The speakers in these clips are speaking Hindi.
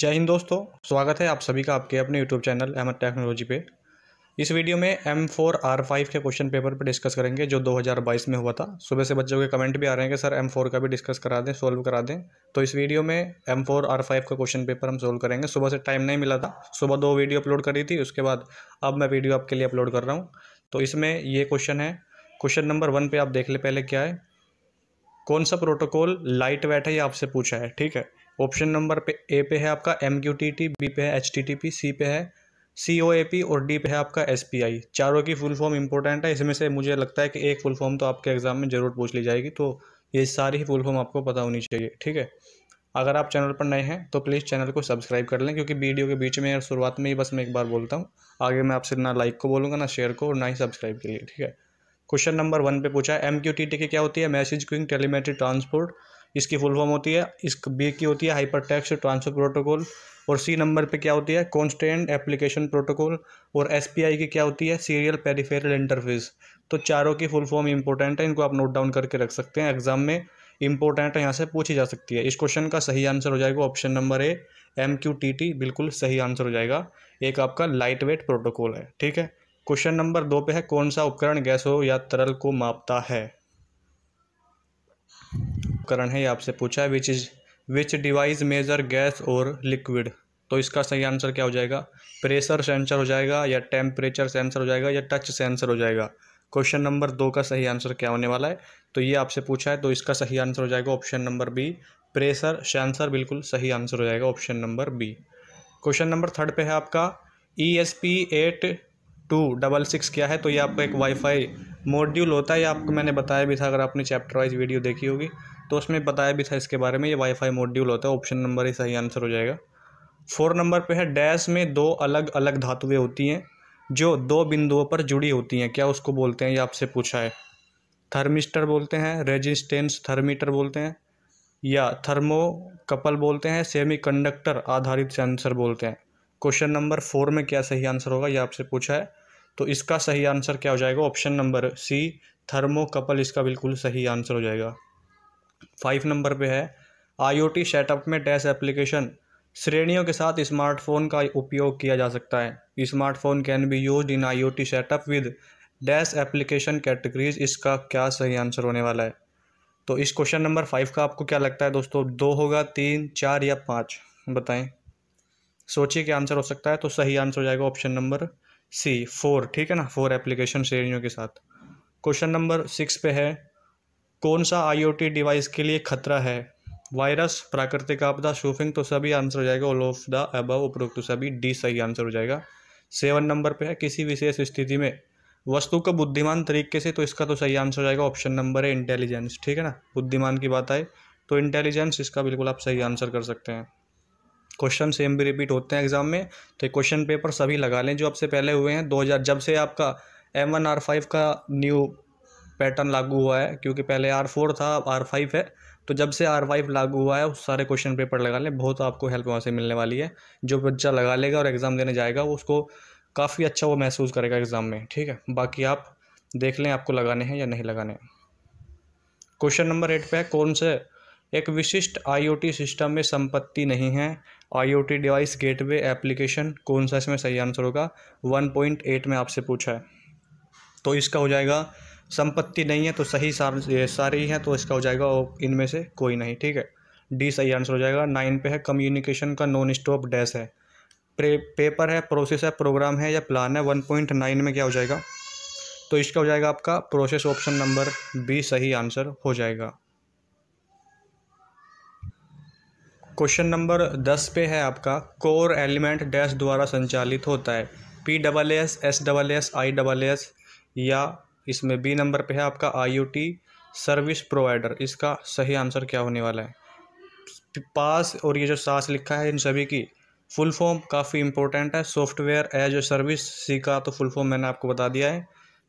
जय हिंद दोस्तों स्वागत है आप सभी का आपके अपने यूट्यूब चैनल अहमद टेक्नोलॉजी पे इस वीडियो में एम फोर आर फाइव के क्वेश्चन पेपर पर डिस्कस करेंगे जो 2022 में हुआ था सुबह से बच्चों के कमेंट भी आ रहे हैं कि सर एम फोर का भी डिस्कस करा दें सोल्व करा दें तो इस वीडियो में एम फोर आर फाइव का क्वेश्चन पेपर हम सोल्व करेंगे सुबह से टाइम नहीं मिला था सुबह दो वीडियो अपलोड करी थी उसके बाद अब मैं वीडियो आपके लिए अपलोड कर रहा हूँ तो इसमें ये क्वेश्चन है क्वेश्चन नंबर वन पर आप देख ले पहले क्या है कौन सा प्रोटोकॉल लाइट वेट है ये आपसे पूछा है ठीक है ऑप्शन नंबर पे ए पे है आपका M Q T T B पे है H T T P C पे है सी ओ ए पी और डी पे है आपका एस पी आई चारों की फुल फॉर्म इंपॉर्टेंट है इसमें से मुझे लगता है कि एक फुल फॉर्म तो आपके एग्जाम में ज़रूर पूछ ली जाएगी तो ये सारी ही फुल फॉर्म आपको पता होनी चाहिए ठीक है अगर आप चैनल पर नए हैं तो प्लीज़ चैनल को सब्सक्राइब कर लें क्योंकि वीडियो के बीच में और शुरुआत में ही बस मैं एक बार बोलता हूँ आगे मैं आपसे ना लाइक को बोलूँगा ना शेयर को और ना ही सब्सक्राइब के लिए ठीक है क्वेश्चन नंबर वन पे पूछा है एम क्यू टी टी की क्या होती है मैसेज क्विंग टेलीमेट्री ट्रांसपोर्ट इसकी फुल फॉर्म होती है इस बी की होती है हाइपर टेक्स ट्रांसफर प्रोटोकॉल और सी नंबर पे क्या होती है कॉन्स्टेंट एप्लीकेशन प्रोटोकॉल और एस की क्या होती है सीरियल पेरीफेरल इंटरफेस तो चारों की फुल फॉर्म इंपॉर्टेंट है इनको आप नोट डाउन करके रख सकते हैं एग्जाम में इंपॉर्टेंट है यहाँ से पूछी जा सकती है इस क्वेश्चन का सही आंसर हो जाएगा option number A M Q T T बिल्कुल सही आंसर हो जाएगा एक आपका लाइट वेट प्रोटोकॉल है ठीक है क्वेश्चन नंबर दो पे है कौन सा उपकरण गैसों या तरल को मापता है उपकरण है ये आपसे पूछा है which is which device measure gas और लिक्विड तो इसका सही आंसर क्या हो जाएगा प्रेशर सेंसर हो जाएगा या टेम्परेचर सेंसर हो जाएगा या टच सेंसर हो जाएगा क्वेश्चन नंबर दो का सही आंसर क्या होने वाला है तो ये आपसे पूछा है तो इसका सही आंसर हो जाएगा option number B pressure sensor बिल्कुल सही आंसर हो जाएगा option number B question number third पे है आपका E S P eight two double six क्या है तो ये आपका एक वाईफाई मॉड्यूल होता है ये आपको मैंने बताया भी था अगर आपने चैप्टर वाइज वीडियो देखी होगी तो उसमें बताया भी था इसके बारे में ये वाईफाई मॉड्यूल होता है ऑप्शन नंबर ही सही आंसर हो जाएगा फोर नंबर पे है डैश में दो अलग अलग धातुएं होती हैं जो दो बिंदुओं पर जुड़ी होती हैं क्या उसको बोलते हैं ये आपसे पूछा है थर्मिस्टर बोलते हैं रेजिस्टेंस थर्मीटर बोलते हैं या थर्मो कपल बोलते हैं कंडक्टर आधारित से आंसर बोलते हैं क्वेश्चन नंबर फोर में क्या सही आंसर होगा ये आपसे पूछा है तो इसका सही आंसर क्या हो जाएगा ऑप्शन नंबर सी थर्मोकपल इसका बिल्कुल सही आंसर हो जाएगा फाइव नंबर पे है आईओटी सेटअप में डैश एप्लीकेशन श्रेणियों के साथ स्मार्टफोन का उपयोग किया जा सकता है smartphone can be use in IoT setup with dash application categories इसका क्या सही आंसर होने वाला है तो इस क्वेश्चन नंबर फाइव का आपको क्या लगता है दोस्तों दो होगा तीन चार या पाँच बताएं सोचिए क्या आंसर हो सकता है तो सही आंसर हो जाएगा ऑप्शन नंबर सी फोर ठीक है ना फोर एप्लीकेशन श्रेणियों के साथ क्वेश्चन नंबर सिक्स पे है कौन सा आईओटी डिवाइस के लिए खतरा है वायरस प्राकृतिक आपदा शूफिंग तो सभी आंसर हो जाएगा ऑल ऑफ द अबव उपरोक्त तो सभी डी सही आंसर हो जाएगा सेवन नंबर पे है किसी विशेष स्थिति में वस्तु का बुद्धिमान तरीके से तो इसका तो सही आंसर हो जाएगा ऑप्शन नंबर है इंटेलिजेंस ठीक है ना बुद्धिमान की बात आए तो इंटेलिजेंस इसका बिल्कुल आप सही आंसर कर सकते हैं क्वेश्चन सेम भी रिपीट होते हैं एग्जाम में तो क्वेश्चन पेपर सभी लगा लें जो आपसे पहले हुए हैं दो जब से आपका एम वन आर फाइव का न्यू पैटर्न लागू हुआ है क्योंकि पहले आर फोर था अब आर फाइव है तो जब से आर फाइव लागू हुआ है उस सारे क्वेश्चन पेपर लगा लें बहुत आपको हेल्प वहाँ से मिलने वाली है जो बच्चा लगा लेगा और एग्ज़ाम देने जाएगा वो उसको काफ़ी अच्छा वो महसूस करेगा एग्ज़ाम में ठीक है बाकी आप देख लें आपको लगाने हैं या नहीं लगाने हैं क्वेश्चन नंबर एट पे है कौन से एक विशिष्ट आईओटी सिस्टम में संपत्ति नहीं है आईओटी डिवाइस गेटवे एप्लीकेशन कौन सा इसमें सही आंसर होगा एट में आपसे पूछा है तो इसका हो जाएगा संपत्ति नहीं है तो सही सार सारी हैं तो इसका हो जाएगा इनमें से कोई नहीं ठीक है डी सही आंसर हो जाएगा नाइन पे है कम्युनिकेशन का नॉन स्टॉप डैश है प्रे पेपर है प्रोसेस है प्रोग्राम है या प्लान है वन पॉइंट नाइन में क्या हो जाएगा तो इसका हो जाएगा आपका प्रोसेस ऑप्शन नंबर बी सही आंसर हो जाएगा क्वेश्चन नंबर दस पे है आपका कोर एलिमेंट डैश द्वारा संचालित होता है P double S S double S I double S या इसमें बी नंबर पे है आपका आईओटी सर्विस प्रोवाइडर इसका सही आंसर क्या होने वाला है पास और ये जो सास लिखा है इन सभी की फुल फॉर्म काफ़ी इंपॉर्टेंट है software as a service C का तो फुल फॉर्म मैंने आपको बता दिया है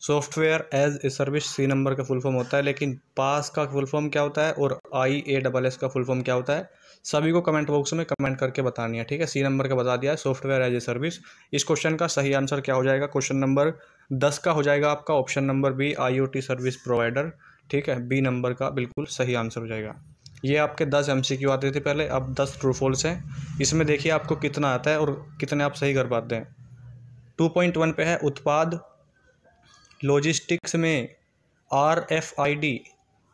software as a service C number का फुल फॉर्म होता है लेकिन पास का फुल फॉर्म क्या होता है और आई ए डबल एस का फुल फॉर्म क्या होता है सभी को कमेंट बॉक्स में कमेंट करके बतानी है ठीक है सी नंबर का बता दिया है सॉफ्टवेयर एज ए सर्विस इस क्वेश्चन का सही आंसर क्या हो जाएगा क्वेश्चन नंबर दस का हो जाएगा आपका option number B IoT service provider ठीक है बी नंबर का बिल्कुल सही आंसर हो जाएगा ये आपके दस एम सी क्यू आते थे पहले अब दस ट्रूफोल्स हैं इसमें देखिए आपको कितना आता है और कितने आप सही कर पाते हैं टू पॉइंट वन पे है उत्पाद लॉजिस्टिक्स में आर एफ आई डी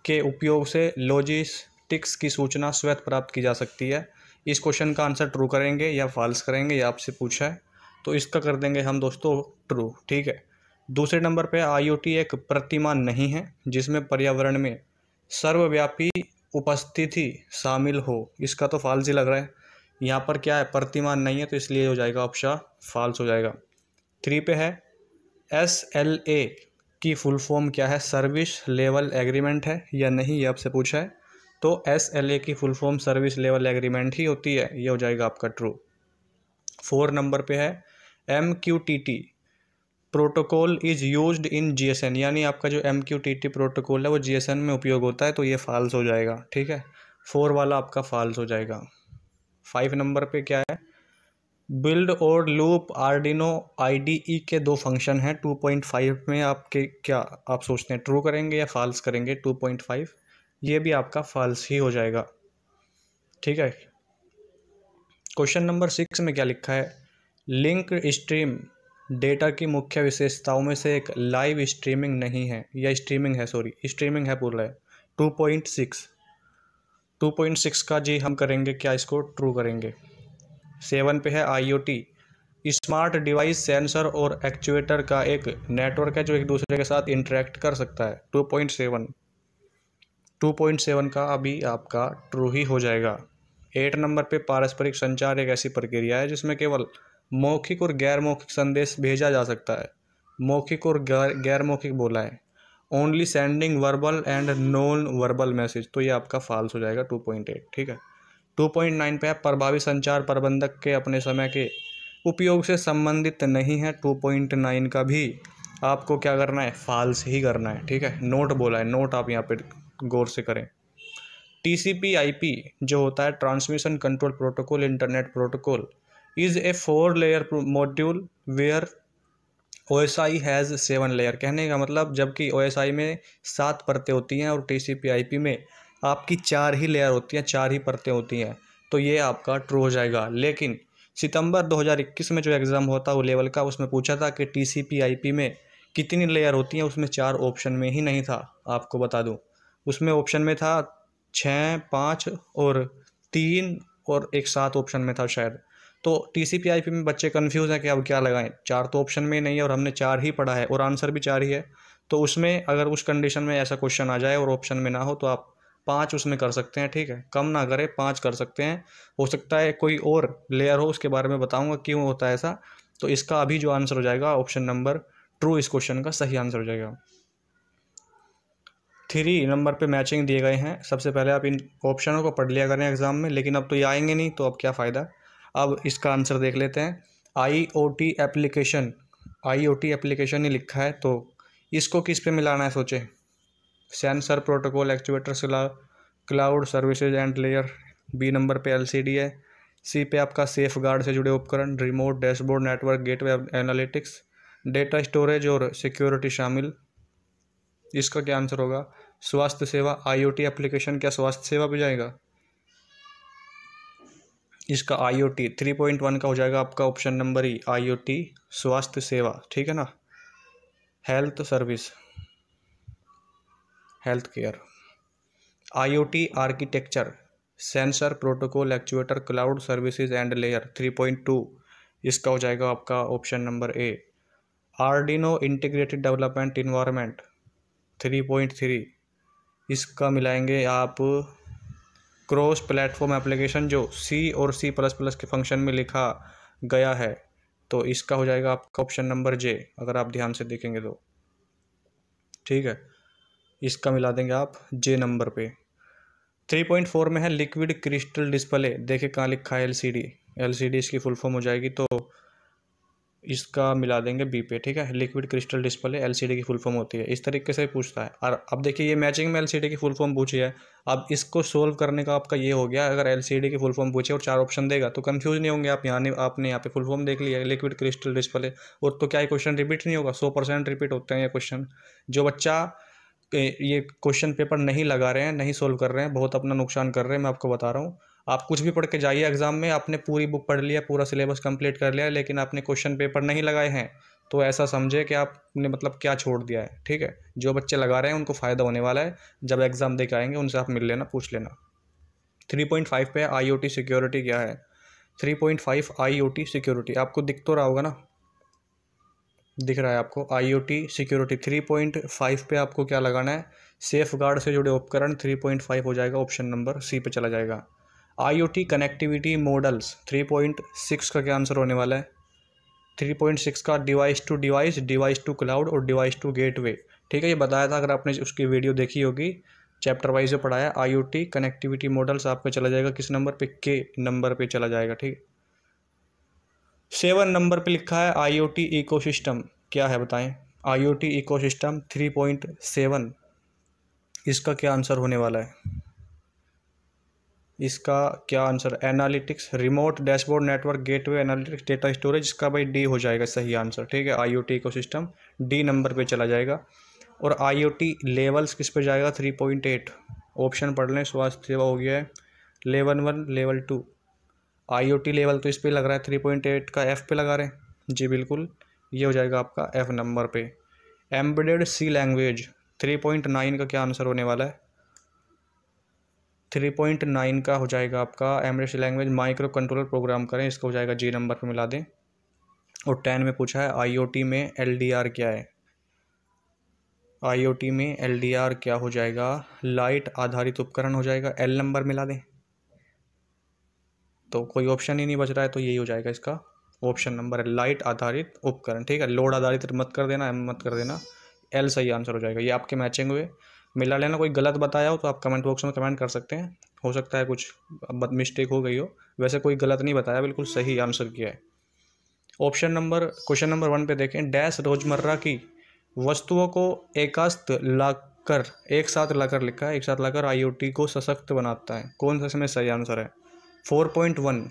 के उपयोग से लॉजिस्टिक्स की सूचना स्वयं प्राप्त की जा सकती है इस क्वेश्चन का आंसर ट्रू करेंगे या फॉल्स करेंगे या आपसे पूछा है तो इसका कर देंगे हम दोस्तों ट्रू ठीक है दूसरे नंबर पे आई एक प्रतिमा नहीं है जिसमें पर्यावरण में सर्वव्यापी उपस्थिति शामिल हो इसका तो फाल्स ही लग रहा है यहाँ पर क्या है प्रतिमा नहीं है तो इसलिए हो जाएगा ऑप्शन फाल्स हो जाएगा थ्री पे है एस एल ए की फुल फॉर्म क्या है सर्विस लेवल एग्रीमेंट है या नहीं ये आपसे पूछा है तो एस एल ए की full form service level agreement ही होती है ये हो जाएगा आपका ट्रू फोर नंबर पे है M Q T T protocol is use in GSN यानी आपका जो M Q T T protocol है वो जीएसएन में उपयोग होता है तो ये फाल्स हो जाएगा ठीक है फोर वाला आपका फाल्स हो जाएगा फाइव नंबर पे क्या है बिल्ड और लूप आई डी ई के दो फंक्शन हैं टू पॉइंट फाइव में आपके क्या आप सोचते हैं ट्रू करेंगे या फाल्स करेंगे टू पॉइंट फाइव ये भी आपका फाल्स ही हो जाएगा ठीक है क्वेश्चन नंबर सिक्स में क्या लिखा है लिंक स्ट्रीम डेटा की मुख्य विशेषताओं में से एक लाइव स्ट्रीमिंग नहीं है या स्ट्रीमिंग है सॉरी स्ट्रीमिंग है पूरा है two point six two point six का जी हम करेंगे क्या इसको ट्रू करेंगे सेवन पे है आईओटी स्मार्ट डिवाइस सेंसर और एक्चुएटर का एक नेटवर्क है जो एक दूसरे के साथ इंटरेक्ट कर सकता है two point seven two point seven का अभी आपका ट्रू ही हो जाएगा एट नंबर पे पारस्परिक संचार एक ऐसी प्रक्रिया है जिसमें केवल मौखिक और गैर मौखिक संदेश भेजा जा सकता है मौखिक और गैर मौखिक बोला है only sending verbal and non verbal message तो ये आपका फाल्स हो जाएगा टू पॉइंट एट ठीक है टू पॉइंट नाइन पे आप प्रभावी संचार प्रबंधक के अपने समय के उपयोग से संबंधित नहीं है टू पॉइंट नाइन का भी आपको क्या करना है फाल्स ही करना है ठीक है नोट बोला है नोट आप यहाँ पे गौर से करें T C P I P जो होता है transmission control protocol internet protocol is a four layer module where O S I has seven layer कहने का मतलब जबकि ओ एस आई में सात परतें होती हैं और T C P I P में आपकी चार ही लेयर होती हैं चार ही परतें होती हैं तो ये आपका ट्रू हो जाएगा लेकिन सितंबर 2021 में जो एग्ज़ाम होता है वो लेवल का उसमें पूछा था कि T C P I P में कितनी लेयर होती हैं उसमें चार ऑप्शन में ही नहीं था आपको बता दूँ उसमें ऑप्शन में था छः पाँच और तीन और एक सात ऑप्शन में था शायद तो T C P I P में बच्चे कन्फ्यूज़ हैं कि अब क्या लगाएं चार तो ऑप्शन में ही नहीं है और हमने चार ही पढ़ा है और आंसर भी चार ही है तो उसमें अगर उस कंडीशन में ऐसा क्वेश्चन आ जाए और ऑप्शन में ना हो तो आप पाँच उसमें कर सकते हैं ठीक है कम ना करें पाँच कर सकते हैं हो सकता है कोई और लेयर हो उसके बारे में बताऊँगा क्यों होता है ऐसा तो इसका अभी जो आंसर हो जाएगा ऑप्शन नंबर ट्रू इस क्वेश्चन का सही आंसर हो जाएगा थ्री नंबर पे मैचिंग दिए गए हैं सबसे पहले आप इन ऑप्शनों को पढ़ लिया करें एग्ज़ाम में लेकिन अब तो ये आएंगे नहीं तो अब क्या फ़ायदा अब इसका आंसर देख लेते हैं I O T application I O T application ही लिखा है तो इसको किस पे मिलाना है सोचें sensor protocol actuator cloud services end layer B number पे एलसीडी है सी पे आपका सेफ गार्ड से जुड़े उपकरण remote dashboard network gateway analytics data storage और सिक्योरिटी शामिल इसका क्या आंसर होगा स्वास्थ्य सेवा आईओटी एप्लीकेशन क्या स्वास्थ्य सेवा पे जाएगा इसका I O T three point one का हो जाएगा आपका option number E I O T स्वास्थ्य सेवा ठीक है ना health service health care I O T architecture sensor protocol actuator cloud services end layer three point two इसका हो जाएगा आपका option number A Arduino integrated development environment three point three इसका मिलाएंगे आप क्रॉस प्लेटफॉर्म एप्लीकेशन जो सी और सी प्लस प्लस के फंक्शन में लिखा गया है तो इसका हो जाएगा आपका ऑप्शन नंबर जे अगर आप ध्यान से देखेंगे तो ठीक है इसका मिला देंगे आप जे नंबर पे फोर में है लिक्विड क्रिस्टल डिस्प्ले देखिए कहाँ लिखा है एलसीडी एलसीडी इसकी फुल फॉर्म हो जाएगी तो इसका मिला देंगे बी पे ठीक है लिक्विड क्रिस्टल डिस्प्ले एलसीडी की फुल फॉर्म होती है इस तरीके से पूछता है और अब देखिए ये मैचिंग में एलसीडी की फुल फॉर्म पूछी है अब इसको सोल्व करने का आपका ये हो गया अगर एलसीडी की फुल फॉर्म पूछे और चार ऑप्शन देगा तो कन्फ्यूज नहीं होंगे आप यहाँ आपने यहाँ पे फुल फॉर्म देख लिया लिक्विड क्रिस्टल डिस्प्ले और तो क्या ये क्वेश्चन रिपीट नहीं होगा सौ परसेंट रिपीट होते हैं ये क्वेश्चन जो बच्चा ये क्वेश्चन पेपर नहीं लगा रहे हैं नहीं सोल्व कर रहे हैं बहुत अपना नुकसान कर रहे हैं मैं आपको बता रहा हूँ आप कुछ भी पढ़ के जाइए एग्ज़ाम में आपने पूरी बुक पढ़ लिया पूरा सिलेबस कंप्लीट कर लिया लेकिन आपने क्वेश्चन पेपर नहीं लगाए हैं तो ऐसा समझे कि आपने मतलब क्या छोड़ दिया है ठीक है जो बच्चे लगा रहे हैं उनको फ़ायदा होने वाला है जब एग्ज़ाम दे के आएंगे उनसे आप मिल लेना पूछ लेना थ्री पॉइंट फाइव पे आई ओ टी सिक्योरिटी क्या है three point five I O T security आपको दिख तो रहा होगा ना दिख रहा है आपको I O T security three point five पे आपको क्या लगाना है सेफ गार्ड से जुड़े उपकरण थ्री पॉइंट फाइव हो जाएगा ऑप्शन नंबर सी पे चला जाएगा आई कनेक्टिविटी मॉडल्स 3.6 का क्या आंसर होने वाला है 3.6 का device to device device to cloud और डिवाइस टू गेटवे ठीक है ये बताया था अगर आपने उसकी वीडियो देखी होगी चैप्टर वाइज जो पढ़ाया आई कनेक्टिविटी मॉडल्स आपका चला जाएगा किस नंबर पे के नंबर पे चला जाएगा ठीक सेवन नंबर पे लिखा है आई इकोसिस्टम क्या है बताएं आई इकोसिस्टम सेवन इसका क्या आंसर होने वाला है इसका क्या answer analytics remote dashboard network gateway analytics data storage इसका भाई डी हो जाएगा सही आंसर ठीक है I O T system D number पे चला जाएगा और आई ओ टी लेवल्स किस पे जाएगा थ्री पॉइंट एट ऑप्शन पढ़ लें स्वास्थ्य सेवा हो गया है level one level two I O T level तो इस पर लग रहा है थ्री पॉइंट एट का एफ़ पे लगा रहे हैं जी बिल्कुल ये हो जाएगा आपका एफ़ नंबर पे embedded C language three point nine का क्या आंसर होने वाला है थ्री पॉइंट नाइन का हो जाएगा आपका एमरेश लैंग्वेज माइक्रो कंट्रोलर प्रोग्राम करें इसका हो जाएगा जी नंबर पर मिला दें और टेन में पूछा है आईओटी में एलडीआर क्या है आईओटी में एलडीआर क्या हो जाएगा लाइट आधारित उपकरण हो जाएगा एल नंबर मिला दें तो कोई ऑप्शन ही नहीं बच रहा है तो यही हो जाएगा इसका ऑप्शन नंबर है लाइट आधारित उपकरण ठीक है लोड आधारित मत कर देना मत कर देना एल सही आंसर हो जाएगा ये आपके मैचिंग हुए मिला लेना कोई गलत बताया हो तो आप कमेंट बॉक्स में कमेंट कर सकते हैं हो सकता है कुछ मिस्टेक हो गई हो वैसे कोई गलत नहीं बताया बिल्कुल सही आंसर किया है option number question number one पे देखें डैश रोजमर्रा की वस्तुओं को एकास्त लाकर एक साथ लाकर लिखा है एक साथ लाकर आईओटी को सशक्त बनाता है कौन सा इसमें सही आंसर है फोर पॉइंट वन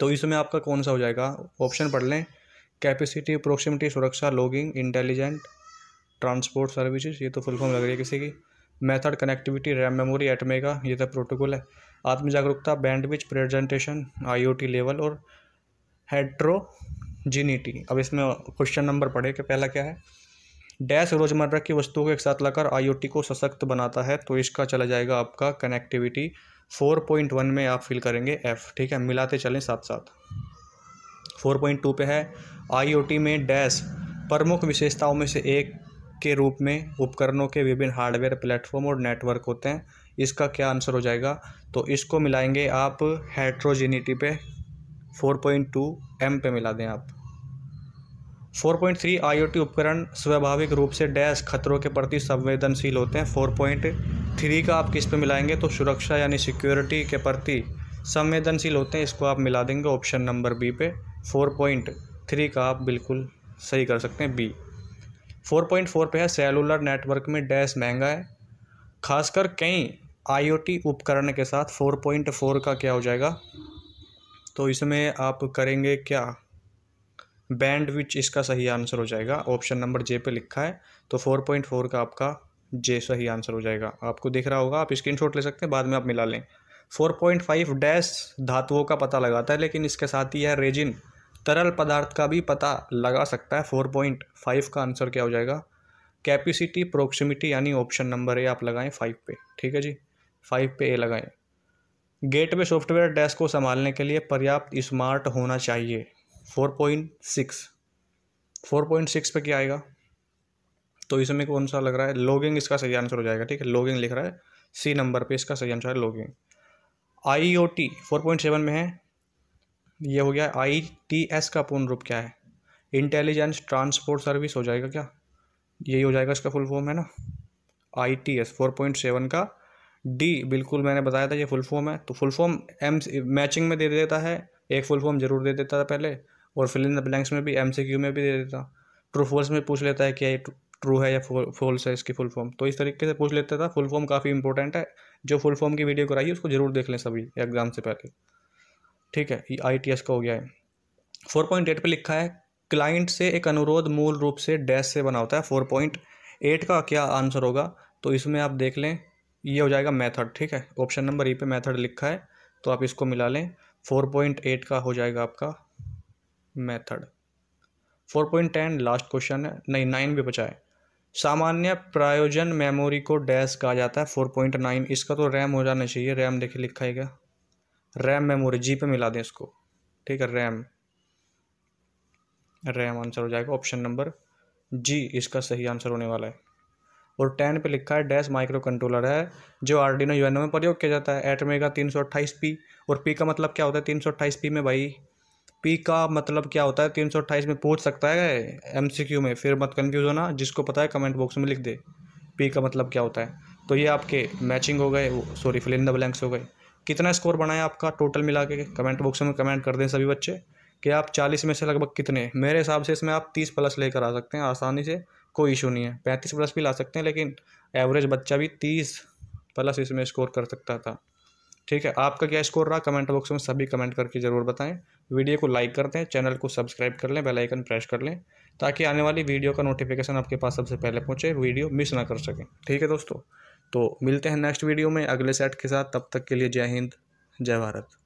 तो इसमें आपका कौन सा हो जाएगा ऑप्शन पढ़ लें कैपेसिटी अप्रोक्सीमिटी सुरक्षा लॉगिंग इंटेलिजेंट ट्रांसपोर्ट सर्विसेज ये तो फुल फॉर्म लग रही है किसी की method connectivity RAM memory ATmega ये तो प्रोटोकॉल है आत्म जागरूकता बैंडविच प्रेजेंटेशन आईओटी लेवल और हेड्रोजिनिटी अब इसमें क्वेश्चन नंबर पढ़े कि पहला क्या है डैश रोजमर्रा की वस्तुओं को एक साथ लाकर आईओटी को सशक्त बनाता है तो इसका चला जाएगा आपका कनेक्टिविटी फोर पॉइंट वन में आप फिल करेंगे एफ ठीक है मिलाते चलें साथ साथ फोर पॉइंट टू पे है आईओटी में डैश प्रमुख विशेषताओं में से एक के रूप में उपकरणों के विभिन्न हार्डवेयर प्लेटफॉर्म और नेटवर्क होते हैं इसका क्या आंसर हो जाएगा तो इसको मिलाएंगे आप हेट्रोजेनिटी पे 4.2 एम पे मिला दें आप 4.3 आईओटी उपकरण स्वाभाविक रूप से डैश खतरों के प्रति संवेदनशील होते हैं 4.3 का आप किस पे मिलाएंगे तो सुरक्षा यानी सिक्योरिटी के प्रति संवेदनशील होते हैं इसको आप मिला देंगे ऑप्शन नंबर बी पे 4.3 का आप बिल्कुल सही कर सकते हैं बी फोर पॉइंट फोर पे है सेलुलर नेटवर्क में डैश महंगा है खासकर कई आईओटी उपकरण के साथ फोर पॉइंट फोर का क्या हो जाएगा तो इसमें आप करेंगे क्या बैंड विच इसका सही आंसर हो जाएगा ऑप्शन नंबर जे पे लिखा है तो फोर पॉइंट फोर का आपका जे सही आंसर हो जाएगा आपको दिख रहा होगा आप स्क्रीन ले सकते हैं बाद में आप मिला लें फोर पॉइंट फाइव डैश धातुओं का पता लगाता है लेकिन इसके साथ ही है रेजिन तरल पदार्थ का भी पता लगा सकता है फोर पॉइंट फाइव का आंसर क्या हो जाएगा कैपेसिटी प्रोक्सीमिटी यानी ऑप्शन नंबर ए आप लगाएं फाइव पे ठीक है जी फाइव पे ए लगाएं गेटवे सॉफ्टवेयर डेस्क को संभालने के लिए पर्याप्त स्मार्ट होना चाहिए four point six four point six पर क्या आएगा तो इसमें कौन सा लग रहा है लॉगिंग इसका सही आंसर हो जाएगा ठीक है लॉगिंग लिख रहा है सी नंबर पे इसका सही आंसर है logging I O T four point seven में है ये हो गया आई टी एस का पूर्ण रूप क्या है इंटेलिजेंस ट्रांसपोर्ट सर्विस हो जाएगा क्या यही हो जाएगा इसका फुल फॉर्म है ना I T S four point seven का डी बिल्कुल मैंने बताया था ये फुल फॉर्म है तो फुल फॉर्म एम मैचिंग में दे देता है एक फुल फॉर्म जरूर दे देता था पहले और फिल इन द ब्लैंक्स में भी एम सी क्यू में भी दे देता ट्रू फॉल्स में पूछ लेता है कि ये ट्रू है या फॉल्स है इसकी फुल फॉर्म तो इस तरीके से पूछ लेता था फुल फॉर्म काफ़ी इंपॉर्टेंट है जो फुल फॉर्म की वीडियो कराई है उसको जरूर देख लें सभी एग्जाम से पहले ठीक है आई टी एस का हो गया है फोर पॉइंट एट पर लिखा है क्लाइंट से एक अनुरोध मूल रूप से डैश से बना होता है फोर पॉइंट एट का क्या आंसर होगा तो इसमें आप देख लें ये हो जाएगा मेथड ठीक है ऑप्शन नंबर ई पे मेथड लिखा है तो आप इसको मिला लें फोर पॉइंट एट का हो जाएगा आपका method four point ten last question है नहीं नाइन भी बचा है सामान्य प्रायोजन मेमोरी को डैश कहा जाता है फोर पॉइंट नाइन इसका तो रैम हो जाना चाहिए रैम देखिए लिखा है क्या रैम मेमोरी जी पे मिला दें इसको ठीक है रैम रैम आंसर हो जाएगा ऑप्शन नंबर जी इसका सही आंसर होने वाला है और टेन पे लिखा है डैश माइक्रो कंट्रोलर है जो आर्डिनो यूएनओ में प्रयोग किया जाता है एटमे का तीन सौ अट्ठाईस पी और पी का मतलब क्या होता है तीन सौ अट्ठाईस पी में भाई पी का मतलब क्या होता है तीन सौ अट्ठाईस में पूछ सकता है एम सी क्यू में फिर मत कन्फ्यूज़ होना जिसको पता है कमेंट बॉक्स में लिख दे पी का मतलब क्या होता है तो ये आपके मैचिंग हो गए sorry fill in the blanks हो गए कितना स्कोर बनाया आपका टोटल मिला के कमेंट बॉक्स में कमेंट कर दें सभी बच्चे कि आप चालीस में से लगभग कितने मेरे हिसाब से इसमें आप तीस प्लस लेकर आ सकते हैं आसानी से कोई इशू नहीं है पैंतीस प्लस भी ला सकते हैं लेकिन एवरेज बच्चा भी तीस प्लस इसमें स्कोर कर सकता था ठीक है आपका क्या स्कोर रहा कमेंट बॉक्स में सभी कमेंट करके ज़रूर बताएं वीडियो को लाइक करते हैं चैनल को सब्सक्राइब कर लें बेल आइकन प्रेस कर लें ताकि आने वाली वीडियो का नोटिफिकेशन आपके पास सबसे पहले पहुंचे वीडियो मिस ना कर सकें ठीक है दोस्तों तो मिलते हैं नेक्स्ट वीडियो में अगले सेट के साथ तब तक के लिए जय हिंद जय भारत